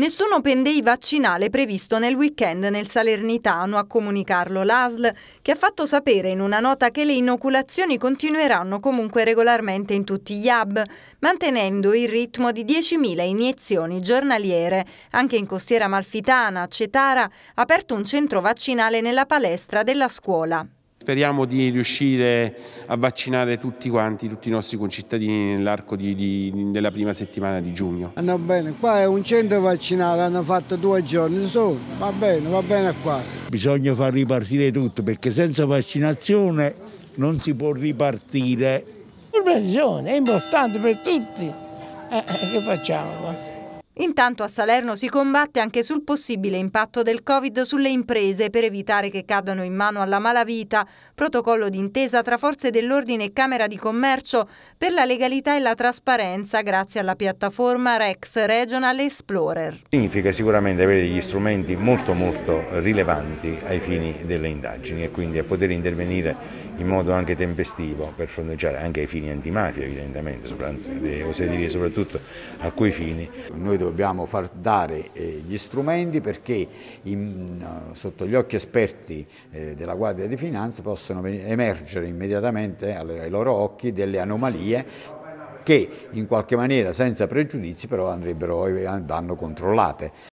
Nessun open day vaccinale previsto nel weekend nel Salernitano, a comunicarlo l'ASL, che ha fatto sapere in una nota che le inoculazioni continueranno comunque regolarmente in tutti gli hub, mantenendo il ritmo di 10.000 iniezioni giornaliere. Anche in Costiera Malfitana, a Cetara, ha aperto un centro vaccinale nella palestra della scuola speriamo di riuscire a vaccinare tutti quanti, tutti i nostri concittadini nell'arco della prima settimana di giugno. Andò bene, qua è un centro vaccinato, hanno fatto due giorni solo, va bene, va bene qua. Bisogna far ripartire tutto perché senza vaccinazione non si può ripartire. Hai ragione, è importante per tutti. Eh, eh che facciamo? Intanto a Salerno si combatte anche sul possibile impatto del Covid sulle imprese per evitare che cadano in mano alla malavita, protocollo d'intesa tra forze dell'ordine e Camera di Commercio per la legalità e la trasparenza grazie alla piattaforma Rex Regional Explorer. Significa sicuramente avere degli strumenti molto molto rilevanti ai fini delle indagini e quindi a poter intervenire in modo anche tempestivo per fronteggiare anche ai fini antimafia evidentemente, oserei dire soprattutto a quei fini. Noi dobbiamo far dare eh, gli strumenti perché in, eh, sotto gli occhi esperti eh, della Guardia di Finanza possono emergere immediatamente ai loro occhi delle anomalie che in qualche maniera senza pregiudizi però andrebbero, eh, vanno controllate.